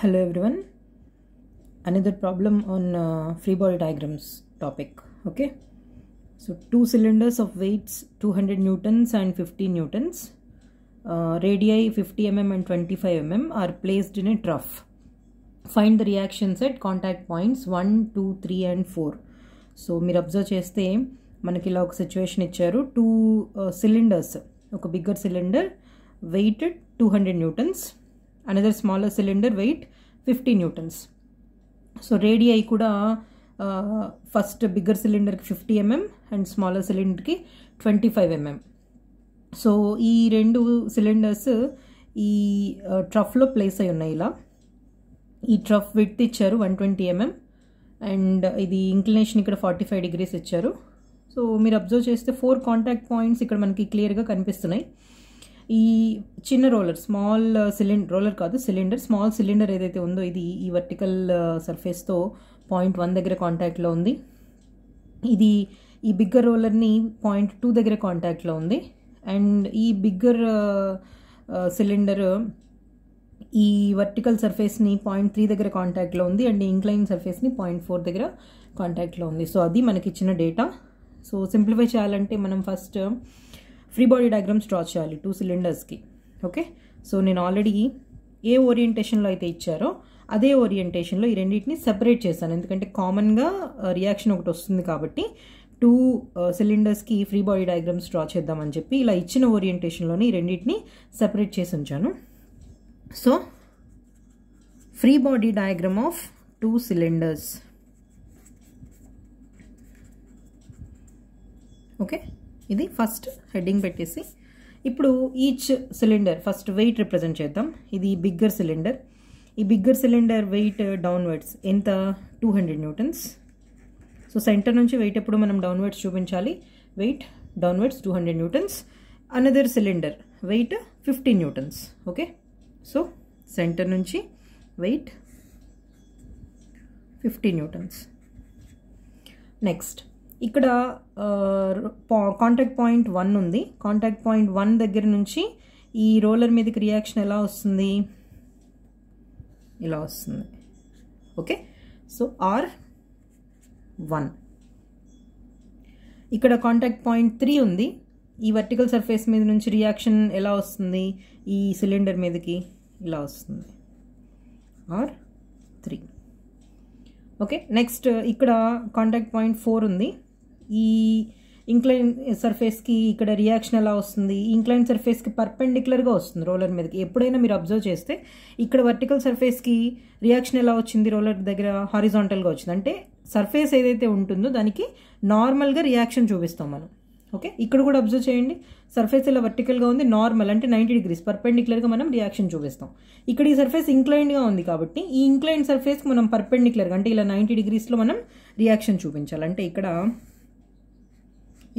hello everyone another problem on uh, free body diagrams topic okay so two cylinders of weights 200 newtons and 50 newtons uh, radii 50 mm and 25 mm are placed in a trough find the reactions at contact points 1 2 3 and 4 so మీరు observe చేస్తే మనకి ఇలా situation situation ఇచ్చారు two two uh, cylinders bigger bigger cylinder weighted two hundred newtons. another smaller cylinder weight fifty newtons so radii కూడా first bigger సిలిండర్కి fifty mm and smaller సిలిండర్కి twenty five mm so ఈ రెండు cylinders ఈ ట్రఫ్లో uh, place అయి ఉన్నాయి ఇలా ఈ ట్రఫ్ విత్ ఇచ్చారు వన్ ట్వంటీ ఎంఎం అండ్ ఇది ఇంక్లినేషన్ ఇక్కడ ఫార్టీ ఫైవ్ డిగ్రీస్ ఇచ్చారు సో మీరు అబ్జర్వ్ చేస్తే ఫోర్ కాంటాక్ట్ పాయింట్స్ ఇక్కడ మనకి క్లియర్గా కనిపిస్తున్నాయి ఈ చిన్న రోలర్ స్మాల్ సిలిండర్ రోలర్ కాదు సిలిండర్ స్మాల్ సిలిండర్ ఏదైతే ఉందో ఇది ఈ వర్టికల్ సర్ఫేస్తో పాయింట్ వన్ దగ్గర కాంటాక్ట్లో ఉంది ఇది ఈ బిగ్గర్ రోలర్ని పాయింట్ టూ దగ్గర కాంటాక్ట్లో ఉంది అండ్ ఈ బిగ్గర్ సిలిండర్ ఈ వర్టికల్ సర్ఫేస్ని పాయింట్ త్రీ దగ్గర కాంటాక్ట్లో ఉంది అండ్ ఇంక్లైన్ సర్ఫేస్ని పాయింట్ ఫోర్ దగ్గర కాంటాక్ట్లో ఉంది సో అది మనకి ఇచ్చిన డేటా సో సింప్లిఫై చేయాలంటే మనం first free body diagrams draw చేయాలి టూ సిలిండర్స్కి ఓకే సో నేను ఆల్రెడీ ఏ ఓరియంటేషన్లో అయితే ఇచ్చారో అదే ఓరియంటేషన్లో ఈ రెండింటిని సెపరేట్ చేశాను ఎందుకంటే కామన్గా రియాక్షన్ uh, ఒకటి వస్తుంది కాబట్టి టూ సిలిండర్స్కి ఫ్రీ బాడీ డయాగ్రామ్స్ డ్రా చేద్దామని చెప్పి ఇలా ఇచ్చిన ఓరియంటేషన్లోని ఈ రెండింటిని సెపరేట్ చేసి ఉంచాను so free body diagram of two cylinders okay ఇది ఫస్ట్ హెడ్డింగ్ పెట్టేసి ఇప్పుడు each cylinder first weight represent చేద్దాం ఇది బిగ్గర్ సిలిండర్ ఈ బిగ్గర్ సిలిండర్ వెయిట్ డౌన్వర్డ్స్ ఎంత two hundred newtons so centre నుంచి వెయిట్ ఎప్పుడు మనం డౌన్వర్డ్స్ చూపించాలి weight downwards two hundred newtons another cylinder weight fifty newtons okay so centre నుంచి weight fifty newtons next ఇక్కడ కాంటాక్ట్ పాయింట్ వన్ ఉంది contact point one దగ్గర నుంచి ఈ రోలర్ మీదకి రియాక్షన్ ఎలా వస్తుంది ఇలా వస్తుంది ఓకే సో ఆర్ వన్ ఇక్కడ కాంటాక్ట్ పాయింట్ త్రీ ఉంది ఈ వర్టికల్ సర్ఫేస్ మీద నుంచి రియాక్షన్ ఎలా వస్తుంది ఈ సిలిండర్ మీదకి ఇలా వస్తుంది ఆర్ త్రీ ఓకే నెక్స్ట్ ఇక్కడ కాంటాక్ట్ పాయింట్ ఫోర్ ఉంది ఈ ఇంక్లైన్ సర్ఫేస్కి ఇక్కడ రియాక్షన్ ఎలా వస్తుంది ఇంక్లైన్ సర్ఫేస్కి పర్పెండిక్యులర్గా వస్తుంది రోలర్ మీదకి ఎప్పుడైనా మీరు అబ్జర్వ్ చేస్తే ఇక్కడ వర్టికల్ సర్ఫేస్కి రియాక్షన్ ఎలా వచ్చింది రోలర్ దగ్గర హారిజాంటల్గా వచ్చింది అంటే సర్ఫేస్ ఏదైతే ఉంటుందో దానికి నార్మల్గా రియాక్షన్ చూపిస్తాం మనం ఓకే ఇక్కడ కూడా అబ్జర్వ్ చేయండి సర్ఫేస్ ఇలా వర్టికల్గా ఉంది నార్మల్ అంటే నైంటీ డిగ్రీస్ పర్పెండిక్యులర్గా మనం రియాక్షన్ చూపిస్తాం ఇక్కడ ఈ సర్ఫేస్ ఇంక్లైన్గా ఉంది కాబట్టి ఈ ఇంక్లైన్ సర్ఫేస్కి మనం పర్పెండిక్యులర్గా అంటే ఇలా నైంటీ డిగ్రీస్లో మనం రియాక్షన్ చూపించాలి అంటే ఇక్కడ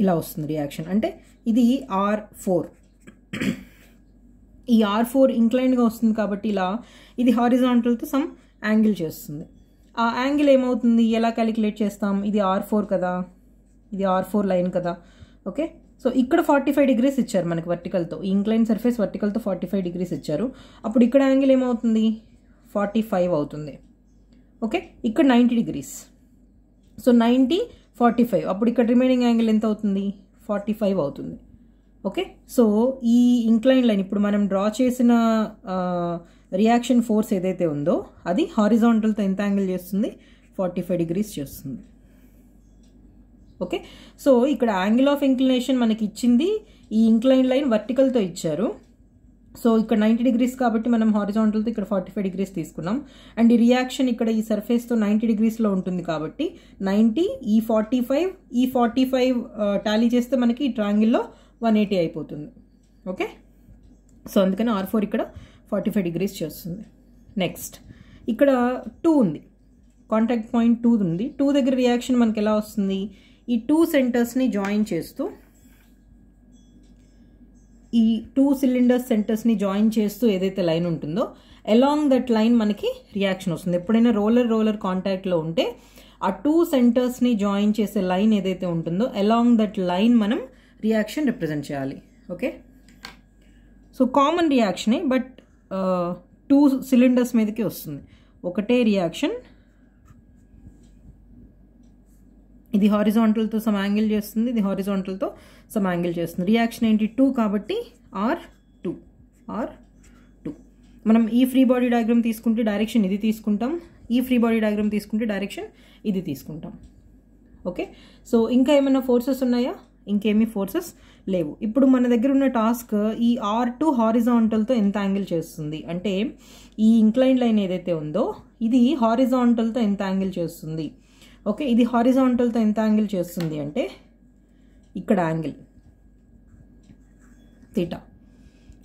ఇలా వస్తుంది రియాక్షన్ అంటే ఇది ఆర్ ఫోర్ ఈ ఆర్ ఫోర్ ఇంక్లైన్గా వస్తుంది కాబట్టి ఇలా ఇది హారిజాంటల్తో సమ్ యాంగిల్ చేస్తుంది ఆ యాంగిల్ ఏమవుతుంది ఎలా క్యాలిక్యులేట్ చేస్తాం ఇది ఆర్ ఫోర్ కదా ఇది ఆర్ ఫోర్ లైన్ కదా ఓకే సో ఇక్కడ ఫార్టీ ఫైవ్ డిగ్రీస్ ఇచ్చారు మనకి వర్టికల్తో ఇంక్లైన్ సర్ఫేస్ వర్టికల్తో ఫార్టీ ఫైవ్ డిగ్రీస్ ఇచ్చారు అప్పుడు ఇక్కడ యాంగిల్ ఏమవుతుంది ఫార్టీ ఫైవ్ అవుతుంది ఓకే ఇక్కడ ninety degrees so ninety forty five అప్పుడు ఇక్కడ రిమైనింగ్ యాంగిల్ ఎంత అవుతుంది ఫార్టీ ఫైవ్ అవుతుంది ఓకే సో ఈ ఇంక్లైన్ లైన్ ఇప్పుడు మనం డ్రా చేసిన రియాక్షన్ ఫోర్స్ ఏదైతే ఉందో అది హారిజాంటల్తో ఎంత యాంగిల్ చేస్తుంది ఫార్టీ ఫైవ్ డిగ్రీస్ చేస్తుంది ఓకే సో ఇక్కడ యాంగిల్ ఆఫ్ ఇంక్లినేషన్ మనకి ఇచ్చింది ఈ ఇంక్లైన్ లైన్ వర్టికల్తో ఇచ్చారు సో ఇక్కడ నైంటీ డిగ్రీస్ కాబట్టి మనం హారిజాంటల్తో ఇక్కడ ఫార్టీ ఫైవ్ డిగ్రీస్ తీసుకున్నాం అండ్ ఈ రియాక్షన్ ఇక్కడ ఈ సర్ఫేస్తో నైంటీ డిగ్రీస్లో ఉంటుంది కాబట్టి నైంటీ ఈ ఫార్టీ ఫైవ్ ఈ ఫార్టీ ఫైవ్ టాలీ చేస్తే మనకి ఈ ట్రాంగిల్లో వన్ ఎయిటీ అయిపోతుంది ఓకే సో అందుకని ఆర్ ఫోర్ ఇక్కడ ఫార్టీ ఫైవ్ డిగ్రీస్ చేస్తుంది నెక్స్ట్ ఇక్కడ టూ ఉంది కాంటాక్ట్ పాయింట్ టూ ఉంది టూ దగ్గర రియాక్షన్ మనకి ఎలా వస్తుంది ఈ టూ సెంటర్స్ని జాయిన్ చేస్తూ ఈ టూ సిలిండర్ సెంటర్స్ని జాయిన్ చేస్తూ ఏదైతే లైన్ ఉంటుందో అలాంగ్ దట్ లైన్ మనకి రియాక్షన్ వస్తుంది ఎప్పుడైనా రోలర్ రోలర్ కాంటాక్ట్లో ఉంటే ఆ టూ సెంటర్స్ని జాయిన్ చేసే లైన్ ఏదైతే ఉంటుందో అలాంగ్ దట్ లైన్ మనం రియాక్షన్ రిప్రజెంట్ చేయాలి ఓకే సో కామన్ రియాక్షనే బట్ టూ సిలిండర్స్ మీదకి వస్తుంది ఒకటే రియాక్షన్ ఇది హారిజాంటల్తో సమ్ యాంగిల్ చేస్తుంది ఇది హారిజాంటల్తో సమ్ యాంగిల్ చేస్తుంది రియాక్షన్ ఏంటి టూ కాబట్టి ఆర్ టూ ఆర్ టూ మనం ఈ ఫ్రీ బాడీ డయాగ్రామ్ తీసుకుంటే డైరెక్షన్ ఇది తీసుకుంటాం ఈ ఫ్రీ బాడీ డయాగ్రామ్ తీసుకుంటే డైరెక్షన్ ఇది తీసుకుంటాం ఓకే సో ఇంకా ఏమైనా ఫోర్సెస్ ఉన్నాయా ఇంకేమీ ఫోర్సెస్ లేవు ఇప్పుడు మన దగ్గర ఉన్న టాస్క్ ఈ ఆర్ టు హారిజాంటల్తో ఎంత యాంగిల్ చేస్తుంది అంటే ఈ ఇంక్లైన్ లైన్ ఏదైతే ఉందో ఇది హారిజాంటల్తో ఎంత యాంగిల్ చేస్తుంది ఓకే ఇది హారిజాంటల్తో ఎంత యాంగిల్ చేస్తుంది అంటే ఇక్కడ యాంగిల్ తీటా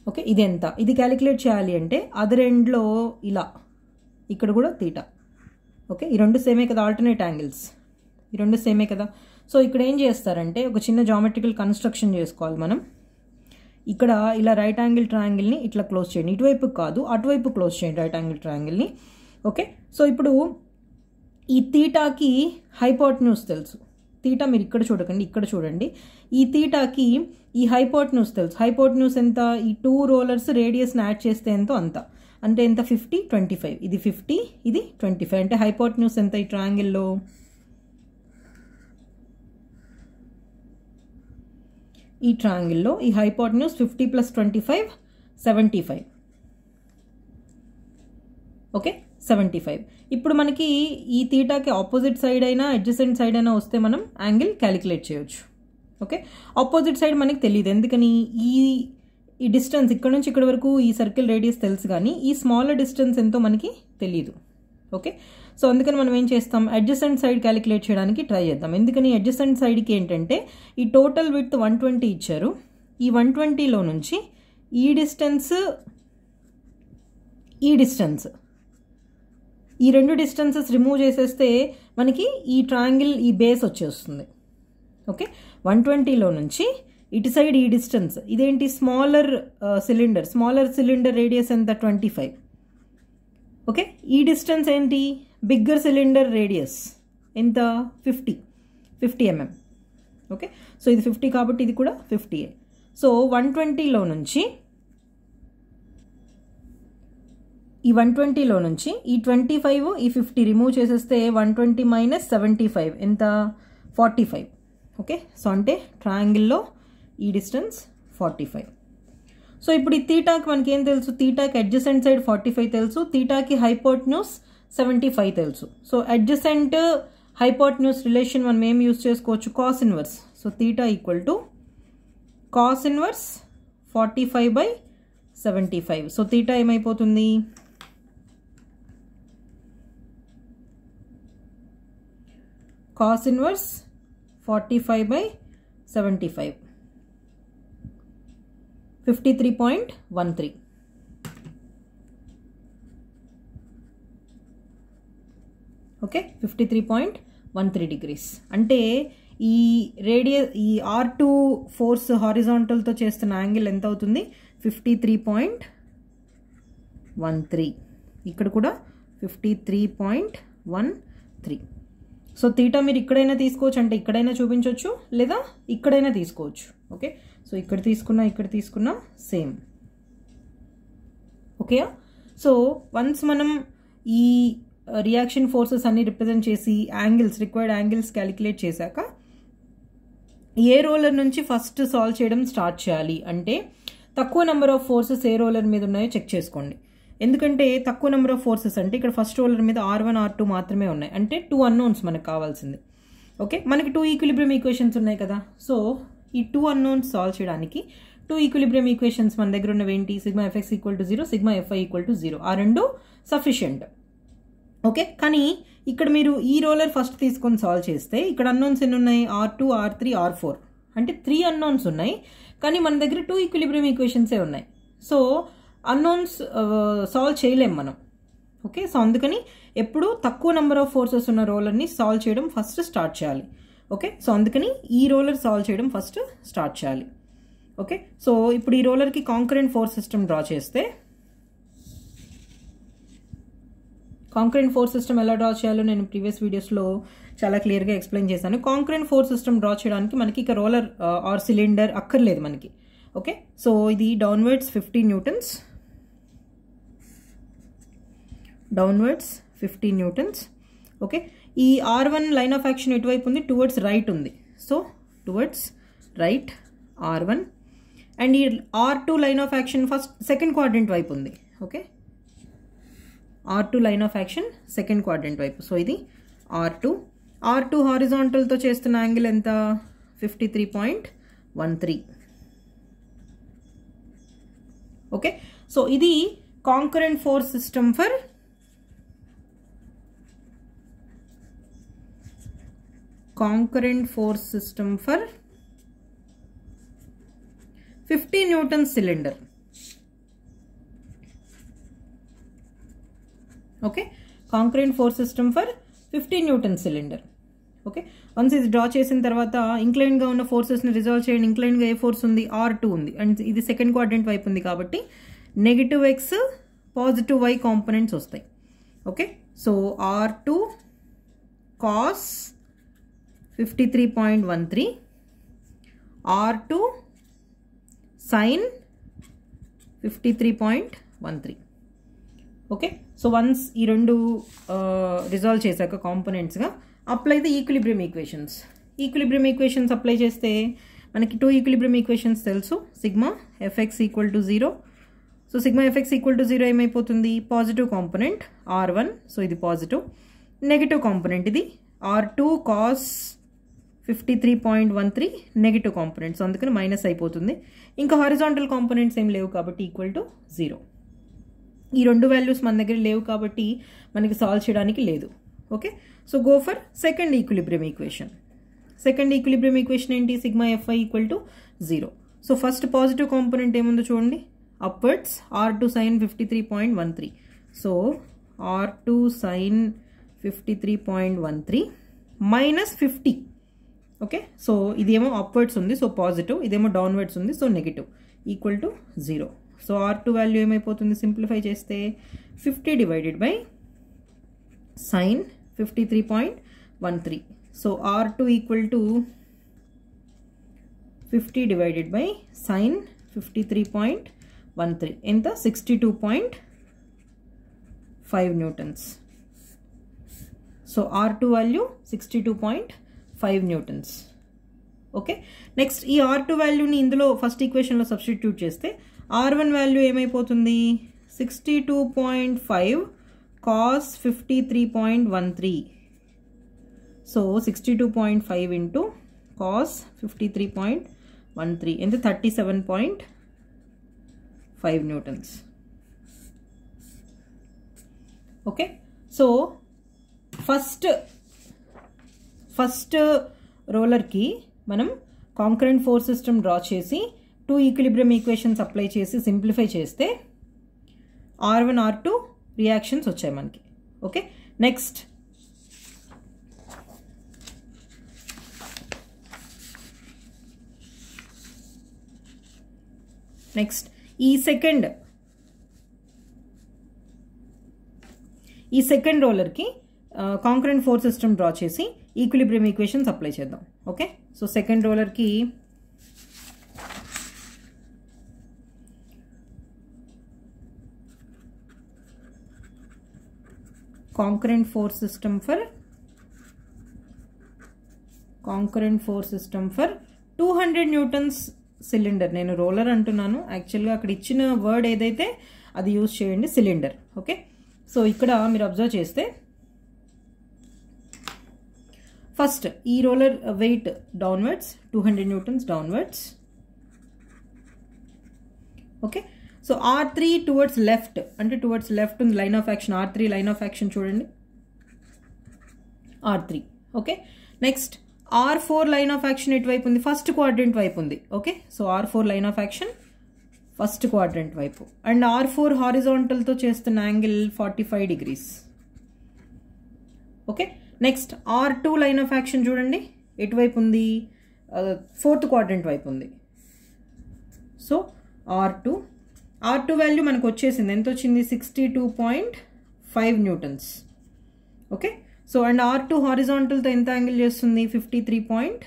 ఓకే ఇది ఎంత ఇది క్యాలిక్యులేట్ చేయాలి అంటే అదర్ ఎండ్లో ఇలా ఇక్కడ కూడా తీటా ఓకే ఈ రెండు సేమే కదా ఆల్టర్నేట్ యాంగిల్స్ ఈ రెండు సేమే కదా సో ఇక్కడ ఏం చేస్తారంటే ఒక చిన్న జామెట్రికల్ కన్స్ట్రక్షన్ చేసుకోవాలి మనం ఇక్కడ ఇలా రైట్ యాంగిల్ ట్రాంగిల్ని ఇట్లా క్లోజ్ చేయండి ఇటువైపు కాదు అటువైపు క్లోజ్ చేయండి రైట్ యాంగిల్ ట్రాంగిల్ని ఓకే సో ఇప్పుడు ఈ తీటాకి న్యూస్ తెలుసు తీట మీరు ఇక్కడ చూడకండి ఇక్కడ చూడండి ఈ తీటాకి ఈ న్యూస్ తెలుసు న్యూస్ ఎంత ఈ టూ రోలర్స్ రేడియస్ని యాడ్ చేస్తే ఎంతో అంత అంటే ఎంత ఫిఫ్టీ ట్వంటీ ఫైవ్ ఇది ఫిఫ్టీ ఇది ట్వంటీ ఫైవ్ అంటే న్యూస్ ఎంత ఈ ట్రాంగిల్లో ఈ ట్రాంగిల్లో ఈ న్యూస్ fifty plus twenty five seventy five okay seventy five ఇప్పుడు మనకి ఈ తీటాకి ఆపోజిట్ సైడ్ అయినా అడ్జసెంట్ సైడ్ అయినా వస్తే మనం యాంగిల్ క్యాలిక్యులేట్ చేయొచ్చు ఓకే ఆపోజిట్ సైడ్ మనకి తెలియదు ఎందుకని ఈ ఈ డిస్టెన్స్ ఇక్కడ నుంచి ఇక్కడ వరకు ఈ సర్కిల్ రేడియస్ తెలుసు కానీ ఈ స్మాలర్ డిస్టెన్స్ ఎంతో మనకి తెలియదు ఓకే సో అందుకని మనం ఏం చేస్తాం అడ్జసెంట్ సైడ్ క్యాలిక్యులేట్ చేయడానికి ట్రై చేద్దాం ఎందుకని అడ్జసెంట్ సైడ్కి ఏంటంటే ఈ టోటల్ విత్ వన్ ట్వంటీ ఇచ్చారు ఈ వన్ ట్వంటీలో నుంచి ఈ డిస్టెన్స్ ఈ డిస్టెన్స్ ఈ రెండు డిస్టెన్సెస్ రిమూవ్ చేసేస్తే మనకి ఈ ట్రాంగిల్ ఈ బేస్ వచ్చేస్తుంది ఓకే వన్ ట్వంటీలో నుంచి ఇటు సైడ్ ఈ డిస్టెన్స్ ఇదేంటి smaller cylinder smaller cylinder radius ఎంత ట్వంటీ ఫైవ్ ఓకే ఈ డిస్టెన్స్ ఏంటి బిగ్గర్ సిలిండర్ రేడియస్ ఎంత fifty fifty mm okay so ఇది ఫిఫ్టీ కాబట్టి ఇది కూడా ఫిఫ్టీ సో వన్ ట్వంటీలో నుంచి ఈ వన్ ట్వంటీలో నుంచి ఈ ట్వంటీ ఫైవ్ ఈ ఫిఫ్టీ రిమూవ్ చేసేస్తే one twenty minus seventy five ఎంత ఫార్టీ ఫైవ్ ఓకే సో అంటే ట్రయాంగిల్లో ఈ డిస్టెన్స్ ఫార్టీ ఫైవ్ సో ఇప్పుడు ఈ తీటాకి మనకి ఏం తెలుసు తీటాకి అడ్జసెంట్ సైడ్ ఫార్టీ ఫైవ్ తెలుసు తీటాకి న్యూస్ సెవెంటీ ఫైవ్ తెలుసు సో అడ్జసెంట్ న్యూస్ రిలేషన్ మనం ఏం యూస్ చేసుకోవచ్చు cos inverse so theta equal to cos inverse forty five by seventy five so theta ఏమైపోతుంది cos inverse forty five by seventy five fifty three point one three okay fifty three point one three degrees అంటే ఈ రేడియ ఈ R two force హారిజాంటల్తో చేస్తున్న angle ఎంత అవుతుంది fifty three point one three ఇక్కడ కూడా fifty three point one three so theta మీరు ఇక్కడైనా తీసుకోవచ్చు అంటే ఇక్కడైనా చూపించవచ్చు లేదా ఇక్కడైనా తీసుకోవచ్చు ఓకే సో ఇక్కడ తీసుకున్నా ఇక్కడ తీసుకున్నా సేమ్ ఓకే సో వన్స్ మనం ఈ రియాక్షన్ uh, ఫోర్సెస్ అన్ని రిప్రజెంట్ చేసి యాంగిల్స్ రిక్వైర్డ్ యాంగిల్స్ క్యాలిక్యులేట్ చేశాక ఏ రోలర్ నుంచి ఫస్ట్ సాల్వ్ చేయడం స్టార్ట్ చేయాలి అంటే తక్కువ నెంబర్ ఆఫ్ ఫోర్సెస్ ఏ రోలర్ మీద ఉన్నాయో చెక్ చేసుకోండి ఎందుకంటే తక్కువ నెంబర్ ఆఫ్ ఫోర్సెస్ అంటే ఇక్కడ ఫస్ట్ రోలర్ మీద ఆర్ వన్ ఆర్ టూ మాత్రమే ఉన్నాయి అంటే టూ అన్నోన్స్ మనకు కావాల్సింది ఓకే మనకి టూ ఈక్విలిబ్రియం ఈక్వేషన్స్ ఉన్నాయి కదా సో ఈ టూ అన్నోన్స్ సాల్వ్ చేయడానికి టూ ఈక్విలిబ్రియం ఈక్వేషన్స్ మన దగ్గర ఉన్నవి ఏంటి sigma FX equal to zero sigma f i equal to zero ఆ రెండు సఫిషియంట్ ఓకే కానీ ఇక్కడ మీరు ఈ రోలర్ ఫస్ట్ తీసుకొని సాల్వ్ చేస్తే ఇక్కడ అన్నోన్స్ ఎన్ని ఉన్నాయి R two R three R four అంటే త్రీ అన్నోన్స్ ఉన్నాయి కానీ మన దగ్గర టూ ఈక్విలిబ్రియం ఈక్వేషన్సే ఉన్నాయి సో అన్నోన్స్ సాల్వ్ uh, చేయలేం మనం ఓకే సో అందుకని ఎప్పుడు తక్కువ నెంబర్ ఆఫ్ ఫోర్సెస్ ఉన్న రోలర్ని సాల్వ్ చేయడం ఫస్ట్ స్టార్ట్ చేయాలి ఓకే సో అందుకని ఈ రోలర్ సాల్వ్ చేయడం ఫస్ట్ స్టార్ట్ చేయాలి ఓకే సో ఇప్పుడు ఈ రోలర్కి కాంక్రెంట్ ఫోర్స్ సిస్టమ్ డ్రా చేస్తే కాంక్రెంట్ ఫోర్స్ సిస్టమ్ ఎలా డ్రా చేయాలో నేను ప్రీవియస్ వీడియోస్లో చాలా క్లియర్గా ఎక్స్ప్లెయిన్ చేశాను కాంక్రెంట్ ఫోర్స్ సిస్టమ్ డ్రా చేయడానికి మనకి ఇక రోలర్ ఆర్ సిలిండర్ అక్కర్లేదు మనకి ఓకే సో ఇది downwards fifty newtons downwards fifty newtons okay ఈ R one line of action ఎటువైపు ఉంది టువర్డ్స్ రైట్ ఉంది so towards right R one and ఈ R two line of action first second quadrant వైపు ఉంది okay R two line of action second quadrant వైపు so ఇది R two R two హారిజాంటల్తో చేస్తున్న యాంగిల్ ఎంత fifty three point one three okay so ఇది concurrent force system for concurrent force system for fifty Newton cylinder okay concurrent force system for fifty newton cylinder okay once ఇది draw చేసిన తర్వాత ఇంక్లైన్గా ఉన్న ఫోర్సెస్ని రిజాల్వ్ చేయండి ఇంక్లైన్గా ఏ ఫోర్స్ ఉంది ఆర్ టూ ఉంది అండ్ ఇది సెకండ్ క్వాడ్రెంట్ వైపు ఉంది కాబట్టి negative x positive y components వస్తాయి okay so R two cos fifty three point one three R two sine fifty three point one three okay so once ఈ రెండు resolve uh, చేశాక కాంపోనెంట్స్గా apply the equilibrium equations equilibrium equations apply చేస్తే మనకి two equilibrium equations తెలుసు sigma FX equal to zero so sigma FX equal to zero ఏమైపోతుంది positive component R one so ఇది positive negative component ఇది R two cos fifty three point one three negative components అందుకని minus అయిపోతుంది ఇంకా horizontal components ఏం లేవు కాబట్టి equal to zero ఈ రెండు వాల్యూస్ మన దగ్గర లేవు కాబట్టి మనకి సాల్వ్ చేయడానికి లేదు okay so go for second equilibrium equation second equilibrium equation ఏంటి sigma f i equal to zero so first positive component ఏముందో చూడండి upwards R two sine fifty three point one three so R two sine fifty three point one three minus fifty okay so ఇదేమో upwards ఉంది so positive ఇదేమో downwards ఉంది so negative equal to zero so R two value ఏమైపోతుంది simplify చేస్తే fifty divided by sine fifty three point one three so R two equal to fifty divided by sine fifty three point one three ఎంత sixty two point five newtons so R two value sixty two point five newtons okay next ఈ R two వాల్యూని ఇందులో first ఈక్వేషన్లో substitute చేస్తే R one value ఏమైపోతుంది sixty two point five cos fifty three point one three so sixty two point five into cos fifty three point one three ఎంత thirty seven point five newtons okay so first first రోలర్కి మనం concurrent force system draw చేసి two equilibrium equations apply చేసి simplify చేస్తే R one R two reactions వచ్చాయి మనకి okay next next ఈ second ఈ సెకండ్ రోలర్కి కాంక్రెంట్ ఫోర్ సిస్టమ్ డ్రా చేసి ఈక్విలిబ్రియం ఈక్వేషన్స్ అప్లై చేద్దాం ఓకే సో సెకండ్ రోలర్కి concurrent force system for concurrent force system for two hundred newtons cylinder నేను roller అంటున్నాను యాక్చువల్గా అక్కడ ఇచ్చిన వర్డ్ ఏదైతే అది యూజ్ చేయండి సిలిండర్ ఓకే సో ఇక్కడ మీరు అబ్జర్వ్ చేస్తే ఫస్ట్ ఈ roller weight downwards two hundred newtons downwards okay so R three towards left అంటే టువర్డ్స్ లెఫ్ట్ ఉంది line of action R three line of action చూడండి R three okay next R four line of action ఇటువైపు ఉంది first quadrant వైపు ఉంది okay so R four line of action first quadrant వైపు and R four హారిజాంటల్తో చేస్తున్న angle forty five degrees okay next R two line of action చూడండి ఎటువైపు ఉంది ఫోర్త్ క్వార్డెంట్ వైపు ఉంది so R two R two value మనకు వచ్చేసింది ఎంత వచ్చింది sixty two point five newtons okay so and R two హారిజాంటల్తో ఎంత యాంగిల్ చేస్తుంది fifty three point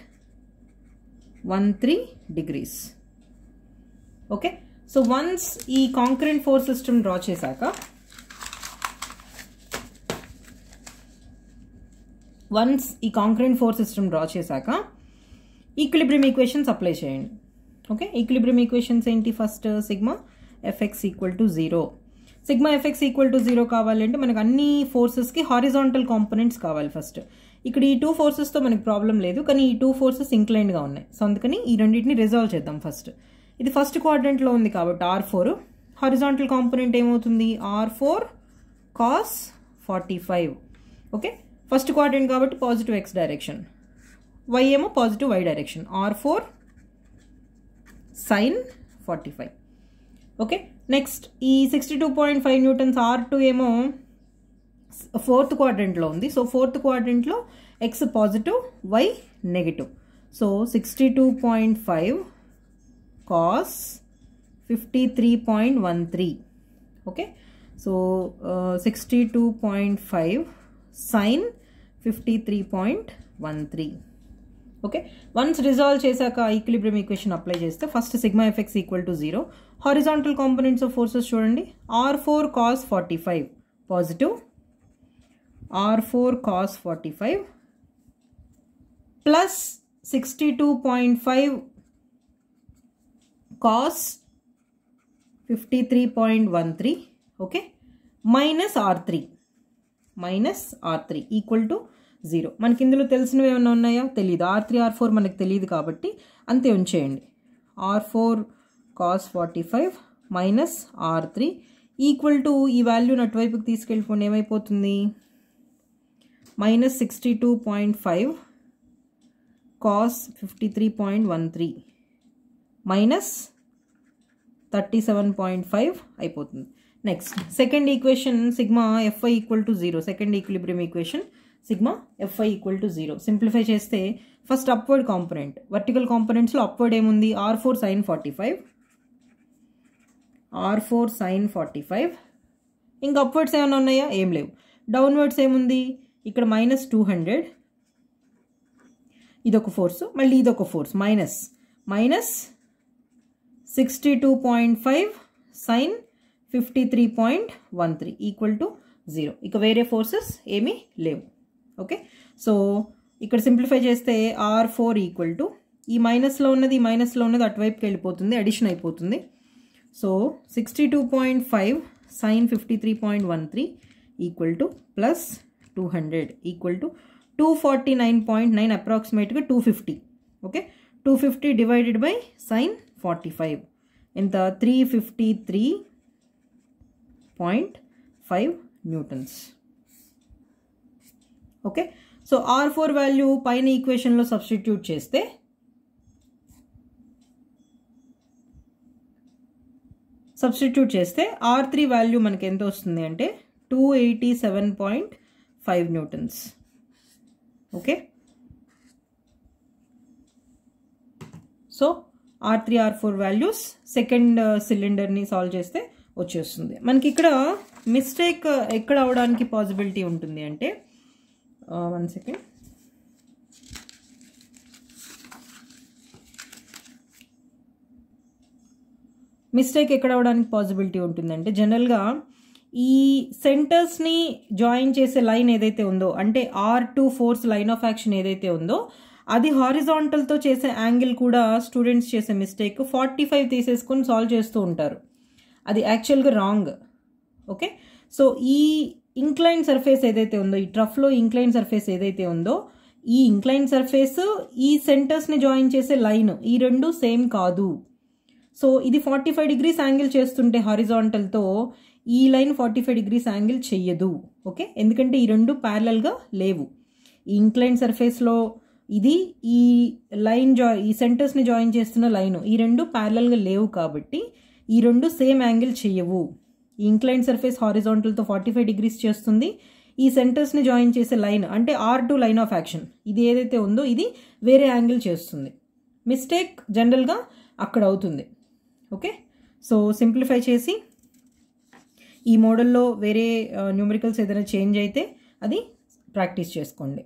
one three degrees okay so once ఈ కాంక్రీట్ ఫోర్ సిస్టమ్ డ్రా చేశాక వన్స్ ఈ కాంక్రీన్ ఫోర్ సిస్టమ్ డ్రా చేశాక ఈక్విలిబ్రియం ఈక్వేషన్స్ అప్లై చేయండి okay equilibrium equations ఏంటి first sigma FX equal to zero sigma FX equal to zero కావాలంటే మనకు అన్ని ఫోర్సెస్కి హారిజాంటల్ కాంపోనెంట్స్ కావాలి ఫస్ట్ ఇక్కడ ఈ టూ ఫోర్సెస్తో మనకి ప్రాబ్లం లేదు కానీ ఈ టూ ఫోర్సెస్ ఇంక్లైన్గా ఉన్నాయి సో అందుకని ఈ రెండింటిని రిజాల్వ్ చేద్దాం ఫస్ట్ ఇది ఫస్ట్ క్వార్డెంట్లో ఉంది కాబట్టి ఆర్ ఫోర్ హారిజాంటల్ కాంపోనెంట్ ఏమవుతుంది R four cos forty five okay first quadrant కాబట్టి పాజిటివ్ ఎక్స్ డైరెక్షన్ వై ఏమో positive y direction R four sine forty five okay next ఈ sixty two point five newtons R two ఏమో fourth క్వాడ్రెంట్లో ఉంది so fourth క్వాడ్రెంట్లో x positive y negative so sixty two point five cos fifty three point one three okay so sixty two point five sine fifty three point one three okay once resolve చేశాక equilibrium equation apply చేస్తే first sigma Fx equal to zero horizontal components of forces చూడండి R four cos forty five positive R four cos forty five plus sixty two point five cos fifty three point one three okay minus R three minus R three equal to zero మనకి ఇందులో తెలిసినవి ఏమైనా ఉన్నాయో తెలియదు are three R four మనకు తెలియదు కాబట్టి అంతే ఉంచేయండి R four cos forty five minus R three equal to ఈ వాల్యూ నటువైపుకి తీసుకెళ్ళిపోండి ఏమైపోతుంది minus sixty two point five cos fifty three point one three minus thirty seven point five అయిపోతుంది next second equation sigma f i equal to zero second equilibrium equation sigma f i equal to zero simplify చేస్తే first upward component vertical కాంపొనెంట్స్లో upward ఏముంది R four sine forty five R four sine forty five ఇంకా upwards ఏమైనా ఉన్నాయా ఏం లేవు downwards ఏముంది ఇక్కడ మైనస్ టూ హండ్రెడ్ ఇదొక ఫోర్స్ మళ్ళీ ఇదొక force minus minus sixty two point five sine fifty three point one three equal to zero ఇక వేరే ఫోర్సెస్ ఏమీ లేవు ఓకే సో ఇక్కడ సింప్లిఫై చేస్తే ఆర్ ఫోర్ ఈక్వల్ టు ఈ మైనస్లో ఉన్నది ఈ మైనస్లో ఉన్నది అటువైపుకి వెళ్ళిపోతుంది అడిషన్ అయిపోతుంది so sixty two point five sine fifty three point one three equal to plus two hundred equal to two forty nine point nine అప్రాక్సిమేట్గా two fifty okay two fifty divided by sine forty five ఎంత three fifty three point five newtons okay so R four value పైన ఈక్వేషన్లో substitute చేస్తే substitute చేస్తే R three value మనకి ఎంత వస్తుంది అంటే two eighty seven point five newtons okay so R three R four values second సిలిండర్ని సాల్వ్ చేస్తే వచ్చేస్తుంది మనకి ఇక్కడ మిస్టేక్ ఎక్కడ అవడానికి పాసిబిలిటీ ఉంటుంది అంటే వన్ సెకండ్ మిస్టేక్ ఎక్కడ అవడానికి పాసిబిలిటీ ఉంటుందంటే జనరల్గా ఈ సెంటర్స్ని జాయిన్ చేసే లైన్ ఏదైతే ఉందో అంటే R two force line of action ఏదైతే ఉందో అది హారిజాంటల్తో చేసే యాంగిల్ కూడా స్టూడెంట్స్ చేసే మిస్టేక్ ఫార్టీ ఫైవ్ తీసేసుకొని సాల్వ్ చేస్తూ ఉంటారు అది యాక్చువల్గా రాంగ్ ఓకే సో ఈ ఇంక్లైన్ సర్ఫేస్ ఏదైతే ఉందో ఈ ట్రఫ్లో ఇంక్లైన్ సర్ఫేస్ ఏదైతే ఉందో ఈ ఇంక్లైన్ సర్ఫేస్ ఈ సెంటర్స్ని జాయిన్ చేసే లైన్ ఈ రెండు సేమ్ కాదు సో ఇది ఫార్టీ ఫైవ్ డిగ్రీస్ యాంగిల్ చేస్తుంటే హారిజాంటల్తో ఈ line forty five degrees angle చెయ్యదు ఓకే ఎందుకంటే ఈ రెండు ప్యారలల్గా లేవు ఈ ఇంక్లైన్ సర్ఫేస్లో ఇది ఈ లైన్ జా ఈ సెంటర్స్ని జాయిన్ చేస్తున్న లైను ఈ రెండు ప్యారలల్గా లేవు కాబట్టి ఈ రెండు సేమ్ యాంగిల్ చేయవు ఈ ఇంక్లైన్ సర్ఫేస్ హారిజాంటల్తో ఫార్టీ ఫైవ్ డిగ్రీస్ చేస్తుంది ఈ సెంటర్స్ని జాయిన్ చేసే లైన్ అంటే R two line of action ఇది ఏదైతే ఉందో ఇది వేరే యాంగిల్ చేస్తుంది మిస్టేక్ జనరల్గా అక్కడ అవుతుంది ఓకే సో సింప్లిఫై చేసి ఈ మోడల్లో వేరే న్యూమరికల్స్ ఏదైనా చేంజ్ అయితే అది ప్రాక్టీస్ చేసుకోండి